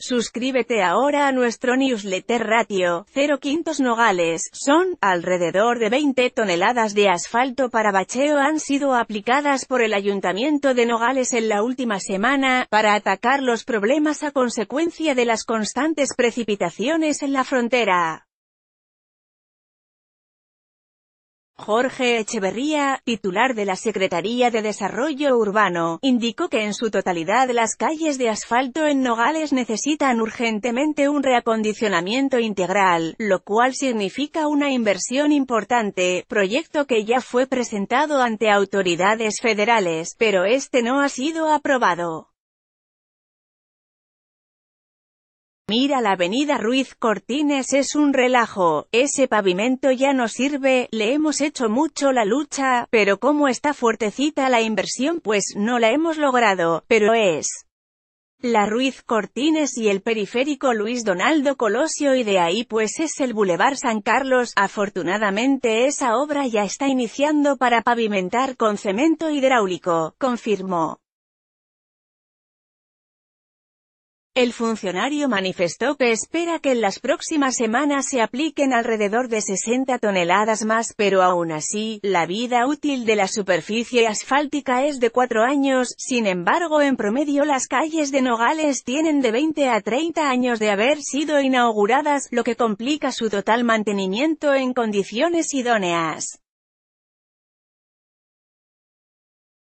Suscríbete ahora a nuestro newsletter ratio, 0 quintos nogales, son, alrededor de 20 toneladas de asfalto para bacheo han sido aplicadas por el Ayuntamiento de Nogales en la última semana, para atacar los problemas a consecuencia de las constantes precipitaciones en la frontera. Jorge Echeverría, titular de la Secretaría de Desarrollo Urbano, indicó que en su totalidad las calles de asfalto en Nogales necesitan urgentemente un reacondicionamiento integral, lo cual significa una inversión importante, proyecto que ya fue presentado ante autoridades federales, pero este no ha sido aprobado. Mira la avenida Ruiz Cortines es un relajo, ese pavimento ya no sirve, le hemos hecho mucho la lucha, pero como está fuertecita la inversión pues no la hemos logrado, pero es... La Ruiz Cortines y el periférico Luis Donaldo Colosio y de ahí pues es el Boulevard San Carlos, afortunadamente esa obra ya está iniciando para pavimentar con cemento hidráulico, confirmó. El funcionario manifestó que espera que en las próximas semanas se apliquen alrededor de 60 toneladas más pero aún así, la vida útil de la superficie asfáltica es de cuatro años, sin embargo en promedio las calles de Nogales tienen de 20 a 30 años de haber sido inauguradas, lo que complica su total mantenimiento en condiciones idóneas.